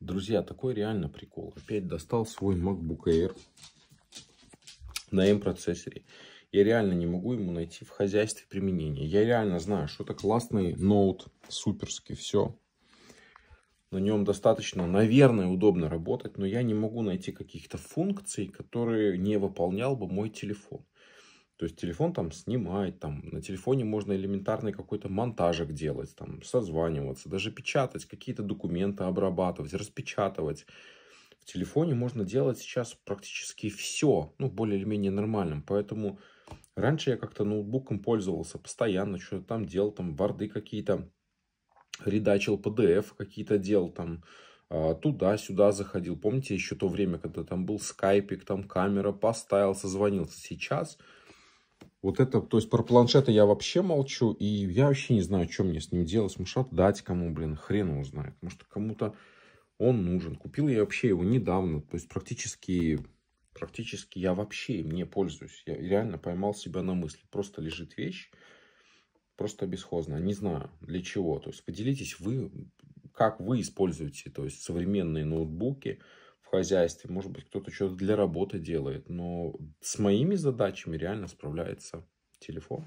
Друзья, такой реально прикол. Опять достал свой MacBook Air на M-процессоре. Я реально не могу ему найти в хозяйстве применения. Я реально знаю, что это классный ноут, суперский, все. На нем достаточно, наверное, удобно работать, но я не могу найти каких-то функций, которые не выполнял бы мой телефон. То есть телефон там снимать, там на телефоне можно элементарный какой-то монтажик делать, там созваниваться, даже печатать какие-то документы, обрабатывать, распечатывать. В телефоне можно делать сейчас практически все, ну, более или менее нормальным. Поэтому раньше я как-то ноутбуком пользовался постоянно, что-то там делал, там варды какие-то, редачил PDF какие-то делал, там, а, туда-сюда заходил. Помните еще то время, когда там был скайпик, там камера, поставил, созвонился. Сейчас вот это, то есть про планшеты я вообще молчу, и я вообще не знаю, что мне с ним делать. Может, отдать кому, блин, хрен его знает. Может, кому-то он нужен. Купил я вообще его недавно, то есть практически, практически я вообще им не пользуюсь. Я реально поймал себя на мысли. Просто лежит вещь, просто бесхозная. Не знаю, для чего. То есть поделитесь вы, как вы используете, то есть современные ноутбуки, хозяйстве, может быть, кто-то что-то для работы делает, но с моими задачами реально справляется телефон.